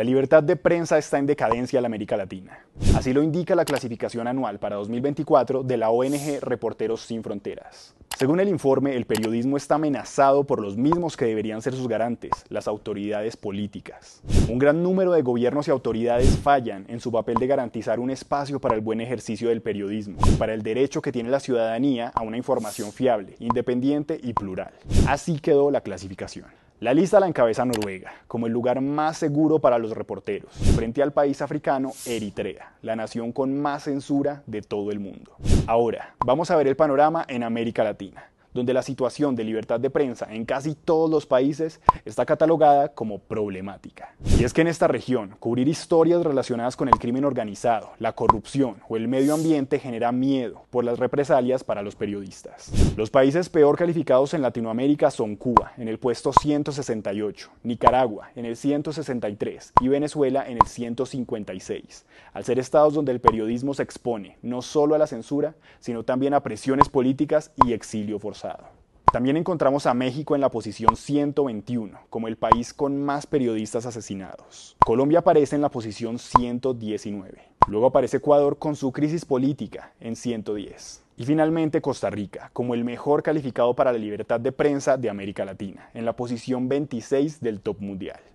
La libertad de prensa está en decadencia en América Latina. Así lo indica la clasificación anual para 2024 de la ONG Reporteros Sin Fronteras. Según el informe, el periodismo está amenazado por los mismos que deberían ser sus garantes, las autoridades políticas. Un gran número de gobiernos y autoridades fallan en su papel de garantizar un espacio para el buen ejercicio del periodismo, para el derecho que tiene la ciudadanía a una información fiable, independiente y plural. Así quedó la clasificación. La lista la encabeza Noruega, como el lugar más seguro para los reporteros, frente al país africano Eritrea, la nación con más censura de todo el mundo. Ahora, vamos a ver el panorama en América Latina donde la situación de libertad de prensa en casi todos los países está catalogada como problemática. Y es que en esta región, cubrir historias relacionadas con el crimen organizado, la corrupción o el medio ambiente genera miedo por las represalias para los periodistas. Los países peor calificados en Latinoamérica son Cuba, en el puesto 168, Nicaragua, en el 163 y Venezuela, en el 156, al ser estados donde el periodismo se expone no solo a la censura, sino también a presiones políticas y exilio forzado. También encontramos a México en la posición 121, como el país con más periodistas asesinados. Colombia aparece en la posición 119. Luego aparece Ecuador con su crisis política en 110. Y finalmente Costa Rica, como el mejor calificado para la libertad de prensa de América Latina, en la posición 26 del top mundial.